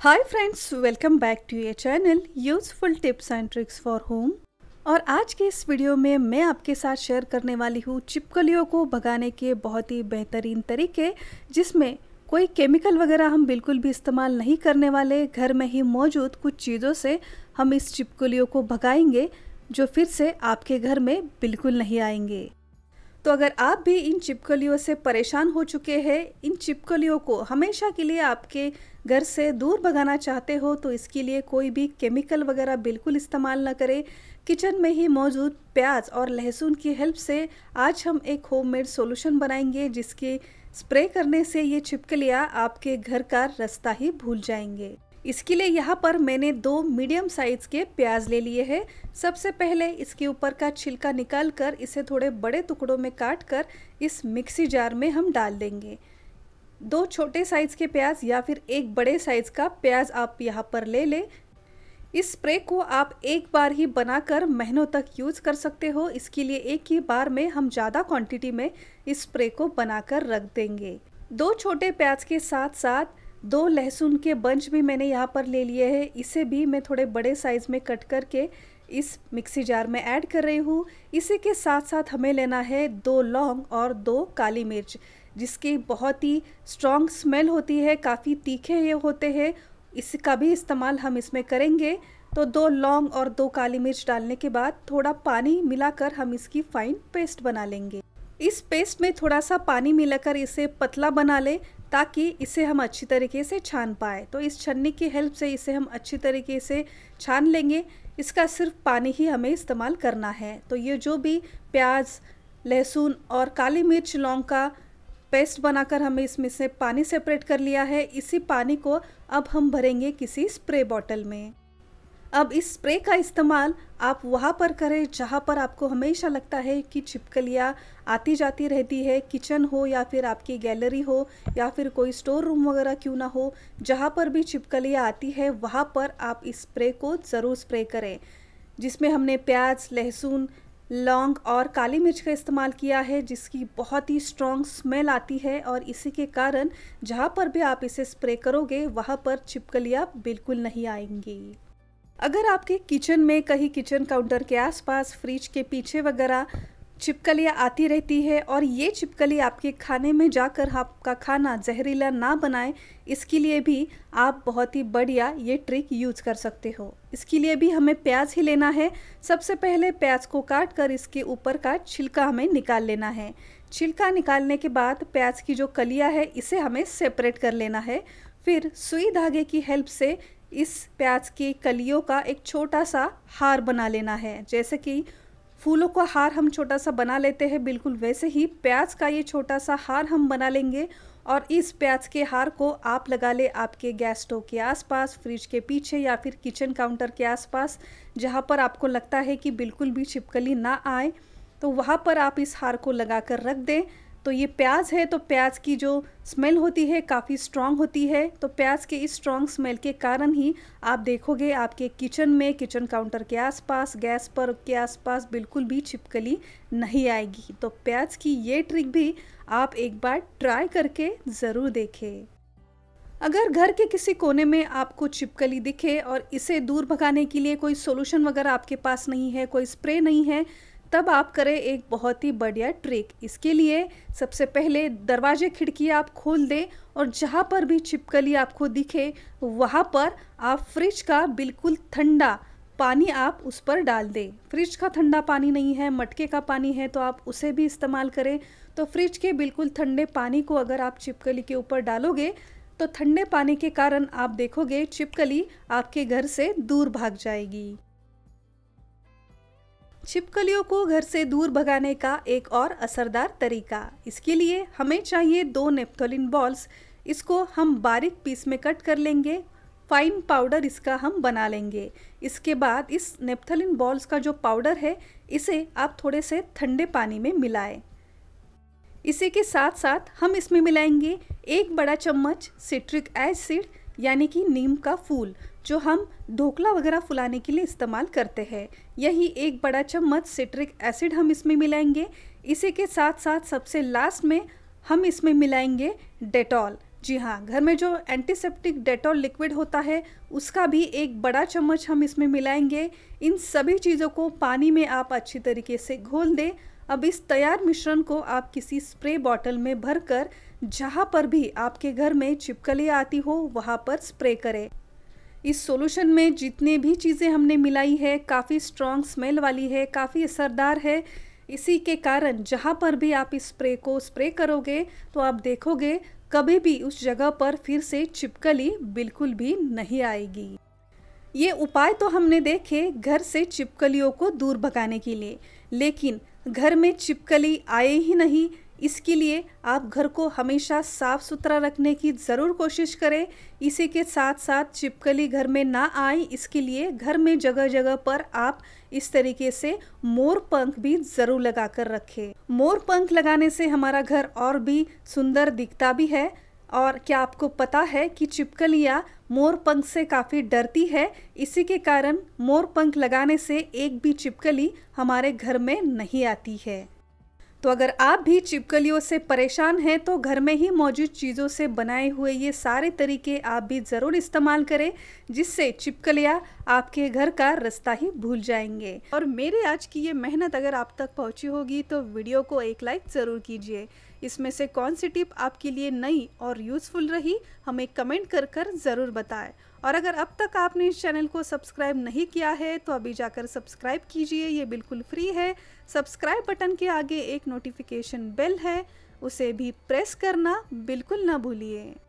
hi friends welcome back to ये channel useful tips and tricks for home और आज के इस वीडियो में मैं आपके साथ शेयर करने वाली हूँ चिपकलियों को भगाने के बहुत ही बेहतरीन तरीके जिसमें कोई केमिकल वगैरह हम बिल्कुल भी इस्तेमाल नहीं करने वाले घर में ही मौजूद कुछ चीज़ों से हम इस चिपकलियों को भगाएंगे जो फिर से आपके घर में बिल्कुल नहीं आएंगे तो अगर आप भी इन चिपकलियों से परेशान हो चुके हैं इन चिपकलियों को हमेशा के लिए आपके घर से दूर भगाना चाहते हो तो इसके लिए कोई भी केमिकल वगैरह बिल्कुल इस्तेमाल न करें किचन में ही मौजूद प्याज और लहसुन की हेल्प से आज हम एक होममेड सॉल्यूशन बनाएंगे जिसकी स्प्रे करने से ये चिपकलियाँ आपके घर का रास्ता ही भूल जाएंगे इसके लिए यहाँ पर मैंने दो मीडियम साइज़ के प्याज ले लिए हैं सबसे पहले इसके ऊपर का छिलका निकाल कर इसे थोड़े बड़े टुकड़ों में काट कर इस मिक्सी जार में हम डाल देंगे दो छोटे साइज़ के प्याज या फिर एक बड़े साइज़ का प्याज आप यहाँ पर ले लें इस स्प्रे को आप एक बार ही बनाकर महीनों तक यूज़ कर सकते हो इसके लिए एक ही बार में हम ज़्यादा क्वांटिटी में इस स्प्रे को बनाकर रख देंगे दो छोटे प्याज के साथ साथ दो लहसुन के बंच भी मैंने यहाँ पर ले लिए हैं इसे भी मैं थोड़े बड़े साइज़ में कट करके इस मिक्सी जार में ऐड कर रही हूँ इसी के साथ साथ हमें लेना है दो लौंग और दो काली मिर्च जिसकी बहुत ही स्ट्रॉन्ग स्मेल होती है काफ़ी तीखे ये होते हैं इसका भी इस्तेमाल हम इसमें करेंगे तो दो लौंग और दो काली मिर्च डालने के बाद थोड़ा पानी मिलाकर हम इसकी फाइन पेस्ट बना लेंगे इस पेस्ट में थोड़ा सा पानी मिलाकर इसे पतला बना लें ताकि इसे हम अच्छी तरीके से छान पाए तो इस छन्नी की हेल्प से इसे हम अच्छी तरीके से छान लेंगे इसका सिर्फ पानी ही हमें इस्तेमाल करना है तो ये जो भी प्याज लहसुन और काली मिर्च लौंग का पेस्ट बनाकर हमें इसमें से पानी सेपरेट कर लिया है इसी पानी को अब हम भरेंगे किसी स्प्रे बॉटल में अब इस स्प्रे का इस्तेमाल आप वहाँ पर करें जहाँ पर आपको हमेशा लगता है कि छिपकलियाँ आती जाती रहती है किचन हो या फिर आपकी गैलरी हो या फिर कोई स्टोर रूम वगैरह क्यों ना हो जहाँ पर भी छिपकलियाँ आती है वहाँ पर आप इस स्प्रे को ज़रूर स्प्रे करें जिसमें हमने प्याज लहसुन लौंग और काली मिर्च का इस्तेमाल किया है जिसकी बहुत ही स्ट्रॉन्ग स्मेल आती है और इसी के कारण जहाँ पर भी आप इसे स्प्रे करोगे वहाँ पर छिपकलियाँ बिल्कुल नहीं आएंगी अगर आपके किचन में कहीं किचन काउंटर के आसपास फ्रिज के पीछे वगैरह छिपकलियाँ आती रहती है और ये चिपकली आपके खाने में जाकर आपका खाना जहरीला ना बनाए इसके लिए भी आप बहुत ही बढ़िया ये ट्रिक यूज कर सकते हो इसके लिए भी हमें प्याज ही लेना है सबसे पहले प्याज को काट कर इसके ऊपर का छिलका हमें निकाल लेना है छिलका निकालने के बाद प्याज की जो कलिया है इसे हमें सेपरेट कर लेना है फिर सुई धागे की हेल्प से इस प्याज की कलियों का एक छोटा सा हार बना लेना है जैसे कि फूलों का हार हम छोटा सा बना लेते हैं बिल्कुल वैसे ही प्याज का ये छोटा सा हार हम बना लेंगे और इस प्याज के हार को आप लगा ले आपके गैस स्टोव के आसपास फ्रिज के पीछे या फिर किचन काउंटर के आसपास जहाँ पर आपको लगता है कि बिल्कुल भी छिपकली ना आए तो वहाँ पर आप इस हार को लगा कर रख दें तो ये प्याज है तो प्याज की जो स्मेल होती है काफ़ी स्ट्रांग होती है तो प्याज के इस स्ट्रांग स्मेल के कारण ही आप देखोगे आपके किचन में किचन काउंटर के आसपास गैस पर के आसपास बिल्कुल भी छिपकली नहीं आएगी तो प्याज की ये ट्रिक भी आप एक बार ट्राई करके ज़रूर देखें अगर घर के किसी कोने में आपको छिपकली दिखे और इसे दूर भगाने के लिए कोई सोल्यूशन वगैरह आपके पास नहीं है कोई स्प्रे नहीं है तब आप करें एक बहुत ही बढ़िया ट्रिक इसके लिए सबसे पहले दरवाजे खिड़की आप खोल दें और जहाँ पर भी छिपकली आपको दिखे वहाँ पर आप फ्रिज का बिल्कुल ठंडा पानी आप उस पर डाल दें फ्रिज का ठंडा पानी नहीं है मटके का पानी है तो आप उसे भी इस्तेमाल करें तो फ्रिज के बिल्कुल ठंडे पानी को अगर आप छिपकली के ऊपर डालोगे तो ठंडे पानी के कारण आप देखोगे छिपकली आपके घर से दूर भाग जाएगी छिपकलियों को घर से दूर भगाने का एक और असरदार तरीका इसके लिए हमें चाहिए दो नेप्थोलिन बॉल्स इसको हम बारीक पीस में कट कर लेंगे फाइन पाउडर इसका हम बना लेंगे इसके बाद इस नेप्थलिन बॉल्स का जो पाउडर है इसे आप थोड़े से ठंडे पानी में मिलाएं इसी के साथ साथ हम इसमें मिलाएंगे एक बड़ा चम्मच सिट्रिक एसिड यानी कि नीम का फूल जो हम ढोकला वगैरह फुलाने के लिए इस्तेमाल करते हैं यही एक बड़ा चम्मच सिट्रिक एसिड हम इसमें मिलाएंगे इसी के साथ साथ सबसे लास्ट में हम इसमें मिलाएंगे डेटॉल जी हाँ घर में जो एंटीसेप्टिक डेटॉल लिक्विड होता है उसका भी एक बड़ा चम्मच हम इसमें मिलाएंगे इन सभी चीज़ों को पानी में आप अच्छी तरीके से घोल दें अब इस तैयार मिश्रण को आप किसी स्प्रे बॉटल में भरकर जहाँ पर भी आपके घर में चिपकली आती हो वहाँ पर स्प्रे करें इस सॉल्यूशन में जितने भी चीज़ें हमने मिलाई है काफ़ी स्ट्रॉन्ग स्मेल वाली है काफ़ी असरदार है इसी के कारण जहाँ पर भी आप इस स्प्रे को स्प्रे करोगे तो आप देखोगे कभी भी उस जगह पर फिर से चिपकली बिल्कुल भी नहीं आएगी ये उपाय तो हमने देखे घर से चिपकलियों को दूर भगाने के लिए लेकिन घर में चिपकली आए ही नहीं इसके लिए आप घर को हमेशा साफ सुथरा रखने की ज़रूर कोशिश करें इसी के साथ साथ चिपकली घर में ना आए इसके लिए घर में जगह जगह पर आप इस तरीके से मोर पंख भी ज़रूर लगा कर रखें मोर पंख लगाने से हमारा घर और भी सुंदर दिखता भी है और क्या आपको पता है कि चिपकलियाँ मोर पंख से काफ़ी डरती है इसी के कारण मोरपंख लगाने से एक भी चिपकली हमारे घर में नहीं आती है तो अगर आप भी चिपकलियों से परेशान हैं तो घर में ही मौजूद चीज़ों से बनाए हुए ये सारे तरीके आप भी ज़रूर इस्तेमाल करें जिससे चिपकलियाँ आपके घर का रास्ता ही भूल जाएंगे और मेरे आज की ये मेहनत अगर आप तक पहुँची होगी तो वीडियो को एक लाइक ज़रूर कीजिए इसमें से कौन सी टिप आपके लिए नई और यूज़फुल रही हमें कमेंट कर कर ज़रूर बताएँ और अगर अब तक आपने इस चैनल को सब्सक्राइब नहीं किया है तो अभी जाकर सब्सक्राइब कीजिए ये बिल्कुल फ्री है सब्सक्राइब बटन के आगे एक नोटिफिकेशन बेल है उसे भी प्रेस करना बिल्कुल ना भूलिए